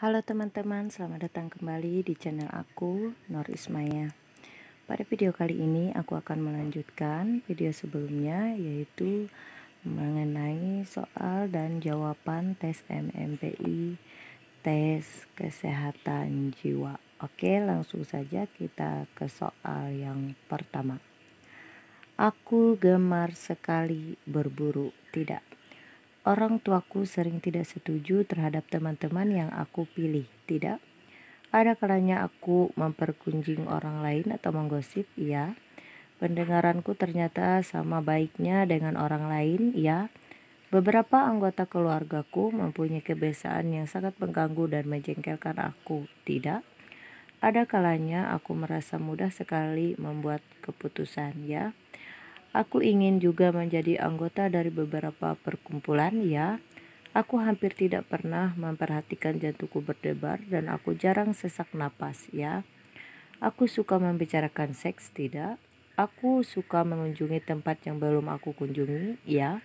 Halo teman-teman, selamat datang kembali di channel aku, Nur Ismaya. Pada video kali ini aku akan melanjutkan video sebelumnya yaitu mengenai soal dan jawaban tes MMPI tes kesehatan jiwa. Oke, langsung saja kita ke soal yang pertama. Aku gemar sekali berburu, tidak Orang tuaku sering tidak setuju terhadap teman-teman yang aku pilih, tidak? Ada kalanya aku memperkunjing orang lain atau menggosip, ya. Pendengaranku ternyata sama baiknya dengan orang lain, ya. Beberapa anggota keluargaku mempunyai kebiasaan yang sangat mengganggu dan menjengkelkan aku, tidak? Ada kalanya aku merasa mudah sekali membuat keputusan, ya. Aku ingin juga menjadi anggota dari beberapa perkumpulan ya. Aku hampir tidak pernah memperhatikan jantungku berdebar dan aku jarang sesak napas ya. Aku suka membicarakan seks tidak? Aku suka mengunjungi tempat yang belum aku kunjungi ya.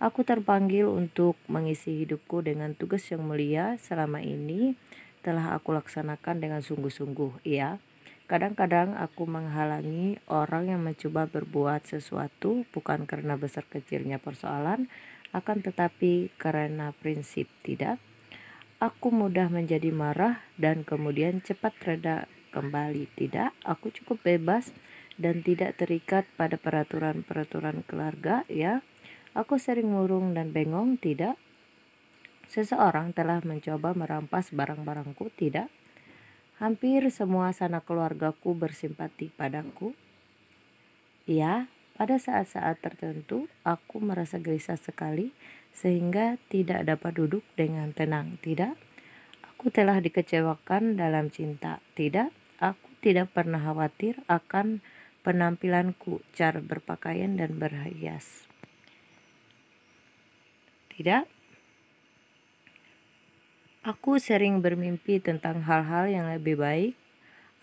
Aku terpanggil untuk mengisi hidupku dengan tugas yang mulia selama ini telah aku laksanakan dengan sungguh-sungguh ya. Kadang-kadang aku menghalangi orang yang mencoba berbuat sesuatu bukan karena besar kecilnya persoalan, akan tetapi karena prinsip tidak. Aku mudah menjadi marah dan kemudian cepat reda kembali. Tidak, aku cukup bebas dan tidak terikat pada peraturan-peraturan keluarga ya. Aku sering murung dan bengong, tidak. Seseorang telah mencoba merampas barang-barangku, tidak. Hampir semua sanak keluargaku bersimpati padaku. Ya, pada saat-saat tertentu aku merasa gelisah sekali sehingga tidak dapat duduk dengan tenang. Tidak, aku telah dikecewakan dalam cinta. Tidak, aku tidak pernah khawatir akan penampilanku, cara berpakaian dan berhias. Tidak, Aku sering bermimpi tentang hal-hal yang lebih baik.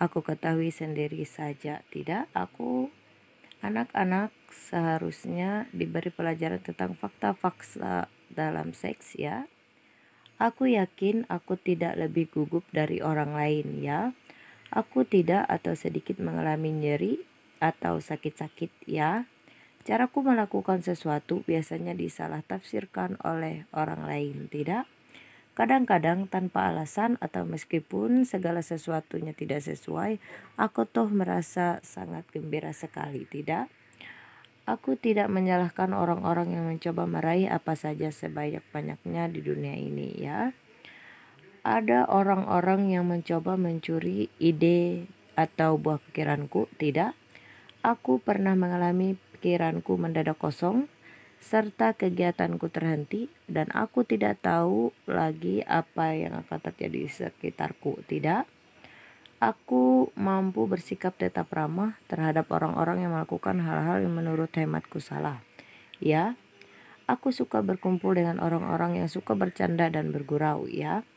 Aku ketahui sendiri saja, tidak aku anak-anak seharusnya diberi pelajaran tentang fakta-fakta dalam seks ya. Aku yakin aku tidak lebih gugup dari orang lain ya. Aku tidak atau sedikit mengalami nyeri atau sakit-sakit ya. Caraku melakukan sesuatu biasanya disalah tafsirkan oleh orang lain, tidak? Kadang-kadang tanpa alasan atau meskipun segala sesuatunya tidak sesuai, aku toh merasa sangat gembira sekali, tidak? Aku tidak menyalahkan orang-orang yang mencoba meraih apa saja sebanyak-banyaknya di dunia ini ya. Ada orang-orang yang mencoba mencuri ide atau buah pikiranku, tidak? Aku pernah mengalami pikiranku mendadak kosong serta kegiatanku terhenti dan aku tidak tahu lagi apa yang akan terjadi di sekitarku. Tidak, aku mampu bersikap tetap ramah terhadap orang-orang yang melakukan hal-hal yang menurut hematku salah. Ya, aku suka berkumpul dengan orang-orang yang suka bercanda dan bergurau. Ya,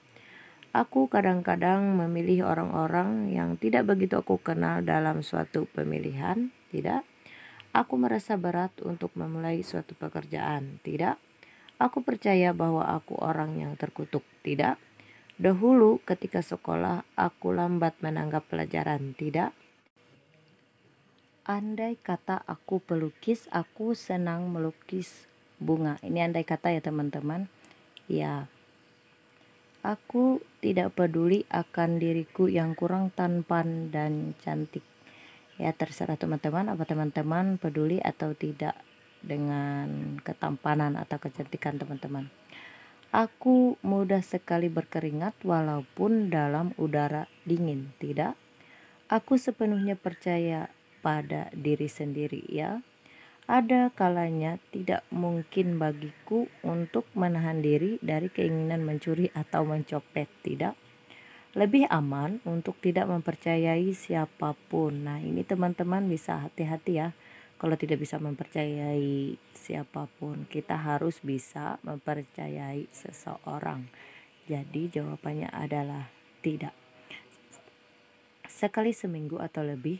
aku kadang-kadang memilih orang-orang yang tidak begitu aku kenal dalam suatu pemilihan. Tidak Aku merasa berat untuk memulai suatu pekerjaan. Tidak, aku percaya bahwa aku orang yang terkutuk. Tidak, dahulu ketika sekolah aku lambat menanggap pelajaran. Tidak, andai kata aku pelukis, aku senang melukis bunga. Ini andai kata ya, teman-teman. Ya, aku tidak peduli akan diriku yang kurang tampan dan cantik ya terserah teman-teman apa teman-teman peduli atau tidak dengan ketampanan atau kecantikan teman-teman aku mudah sekali berkeringat walaupun dalam udara dingin tidak aku sepenuhnya percaya pada diri sendiri ya ada kalanya tidak mungkin bagiku untuk menahan diri dari keinginan mencuri atau mencopet, tidak lebih aman untuk tidak mempercayai siapapun. Nah, ini teman-teman bisa hati-hati ya. Kalau tidak bisa mempercayai siapapun, kita harus bisa mempercayai seseorang. Jadi, jawabannya adalah tidak. Sekali seminggu atau lebih,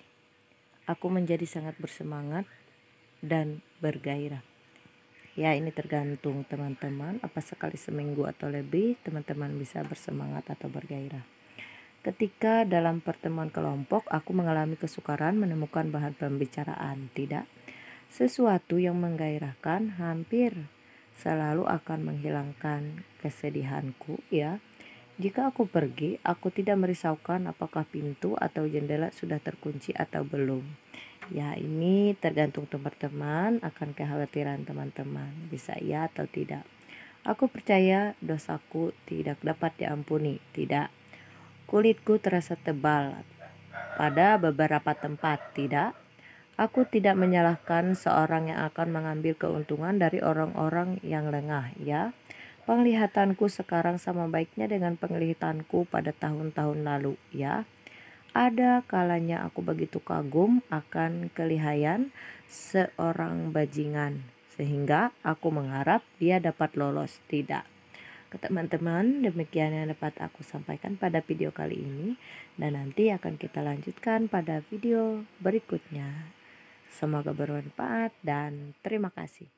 aku menjadi sangat bersemangat dan bergairah. Ya, ini tergantung teman-teman, apa sekali seminggu atau lebih, teman-teman bisa bersemangat atau bergairah. Ketika dalam pertemuan kelompok, aku mengalami kesukaran menemukan bahan pembicaraan. Tidak, sesuatu yang menggairahkan hampir selalu akan menghilangkan kesedihanku. Ya, jika aku pergi, aku tidak merisaukan apakah pintu atau jendela sudah terkunci atau belum. Ya, ini tergantung teman-teman akan kekhawatiran teman-teman, bisa ya atau tidak. Aku percaya dosaku tidak dapat diampuni, tidak Kulitku terasa tebal. Pada beberapa tempat, tidak. Aku tidak menyalahkan seorang yang akan mengambil keuntungan dari orang-orang yang lengah, ya. Penglihatanku sekarang sama baiknya dengan penglihatanku pada tahun-tahun lalu, ya. Ada kalanya aku begitu kagum akan kelihayan seorang bajingan, sehingga aku mengharap dia dapat lolos. Tidak, ke teman-teman demikian yang dapat aku sampaikan pada video kali ini dan nanti akan kita lanjutkan pada video berikutnya semoga bermanfaat dan terima kasih